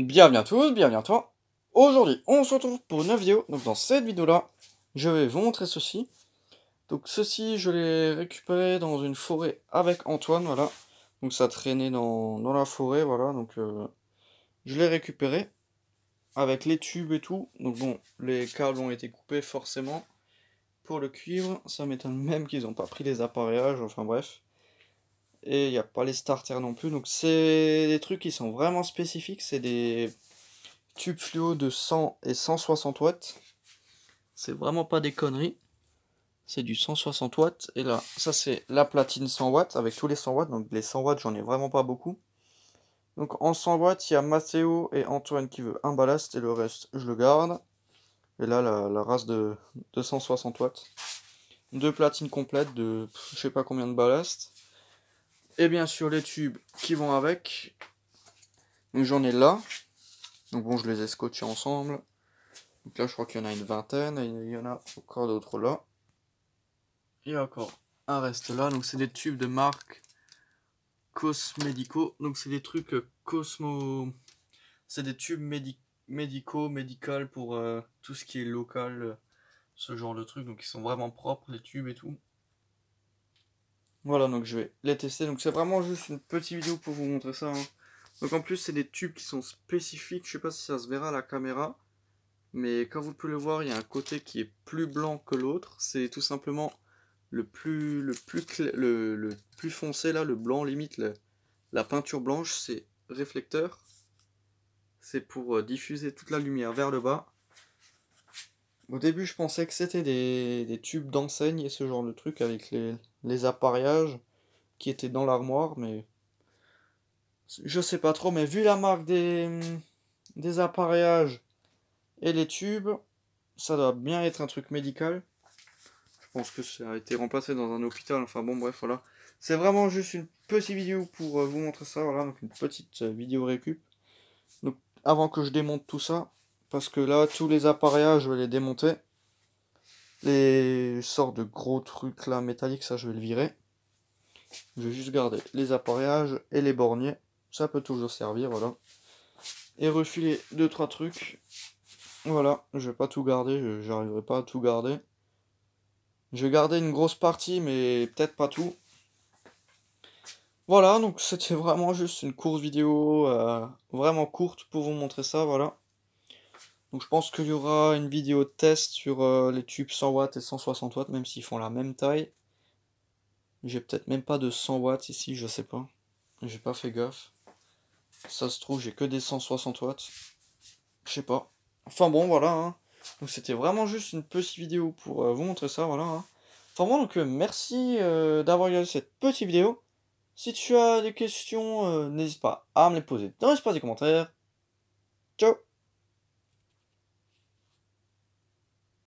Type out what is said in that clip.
Bienvenue à tous, bienvenue à toi. Aujourd'hui, on se retrouve pour une vidéo. Donc dans cette vidéo-là, je vais vous montrer ceci. Donc ceci, je l'ai récupéré dans une forêt avec Antoine, voilà. Donc ça traînait dans, la forêt, voilà. Donc euh, je l'ai récupéré avec les tubes et tout. Donc bon, les câbles ont été coupés forcément. Pour le cuivre, ça m'étonne même qu'ils n'ont pas pris les appareillages, enfin bref. Et il n'y a pas les starters non plus. Donc c'est des trucs qui sont vraiment spécifiques. C'est des tubes fluo de 100 et 160 watts. C'est vraiment pas des conneries. C'est du 160 watts. Et là, ça c'est la platine 100 watts avec tous les 100 watts. Donc les 100 watts, j'en ai vraiment pas beaucoup. Donc en 100 watts, il y a Mathéo et Antoine qui veut un ballast et le reste, je le garde. Et là, la, race de 260 watts. Deux platines complètes de je sais pas combien de ballast. Et eh bien sûr, les tubes qui vont avec. Donc j'en ai là. Donc bon, je les ai scotchés ensemble. Donc là, je crois qu'il y en a une vingtaine. Et il y en a encore d'autres là. Il y a encore un reste là. Donc c'est des tubes de marque Cosmedico, Donc c'est des trucs euh, Cosmo... C'est des tubes médicaux médicaux, médical pour euh, tout ce qui est local, euh, ce genre de trucs. Donc ils sont vraiment propres, les tubes et tout. Voilà, donc je vais les tester. Donc c'est vraiment juste une petite vidéo pour vous montrer ça. Hein. Donc en plus, c'est des tubes qui sont spécifiques. Je sais pas si ça se verra à la caméra. Mais comme vous pouvez le voir, il y a un côté qui est plus blanc que l'autre. C'est tout simplement le plus, le, plus le, plus foncé, là, le blanc limite. la peinture blanche, c'est réflecteur. C'est pour euh, diffuser toute la lumière vers le bas. Au début, je pensais que c'était des, des tubes d'enseigne et ce genre de truc avec les, les appareillages qui étaient dans l'armoire, mais je sais pas trop, mais vu la marque des, des appareillages et les tubes, ça doit bien être un truc médical. Je pense que ça a été remplacé dans un hôpital, enfin bon bref voilà. C'est vraiment juste une petite vidéo pour euh, vous montrer ça, voilà, donc une petite euh, vidéo récup. Donc avant que je démonte tout ça, parce que là tous les appareillages je vais les démonter. Les sortes de gros trucs là métalliques, ça je vais le virer. Je vais juste garder les appareillages et les borniers. Ça peut toujours servir, voilà. Et refiler 2-3 trucs. Voilà, je vais pas tout garder, j'arriverai pas à tout garder. Je vais garder une grosse partie, mais peut-être pas tout. Voilà, donc c'était vraiment juste une courte vidéo, euh, vraiment courte pour vous montrer ça, voilà. Donc je pense qu'il y aura une vidéo de test sur euh, les tubes 100 watts et 160 watts, même s'ils font la même taille. J'ai peut-être même pas de 100 watts ici, je sais pas. J'ai pas fait gaffe. Ça se trouve, j'ai que des 160 watts. Je sais pas. Enfin bon, voilà. Hein. Donc c'était vraiment juste une petite vidéo pour euh, vous montrer ça, voilà. Hein. Enfin bon, donc euh, merci d'avoir regardé cette petite vidéo. Si tu as des questions, n'hésite pas à me les poser dans l'espace des commentaires. Ciao